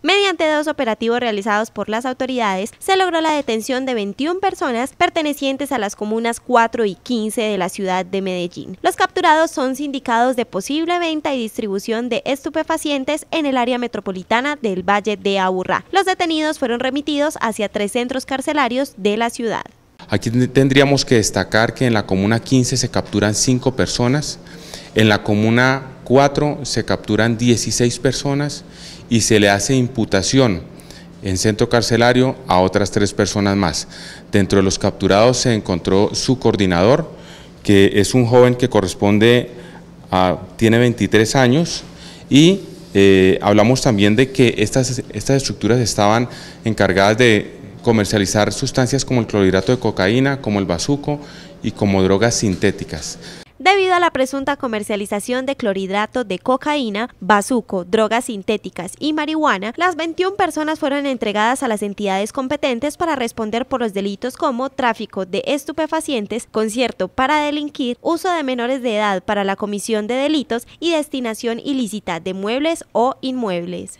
Mediante dos operativos realizados por las autoridades, se logró la detención de 21 personas pertenecientes a las comunas 4 y 15 de la ciudad de Medellín. Los capturados son sindicados de posible venta y distribución de estupefacientes en el área metropolitana del Valle de Aburrá. Los detenidos fueron remitidos hacia tres centros carcelarios de la ciudad. Aquí tendríamos que destacar que en la comuna 15 se capturan 5 personas, en la comuna Cuatro se capturan 16 personas y se le hace imputación en centro carcelario a otras tres personas más. Dentro de los capturados se encontró su coordinador, que es un joven que corresponde a, tiene 23 años y eh, hablamos también de que estas, estas estructuras estaban encargadas de comercializar sustancias como el clorhidrato de cocaína, como el bazuco y como drogas sintéticas debido a la presunta comercialización de clorhidrato de cocaína, bazuco, drogas sintéticas y marihuana, las 21 personas fueron entregadas a las entidades competentes para responder por los delitos como tráfico de estupefacientes, concierto para delinquir, uso de menores de edad para la comisión de delitos y destinación ilícita de muebles o inmuebles.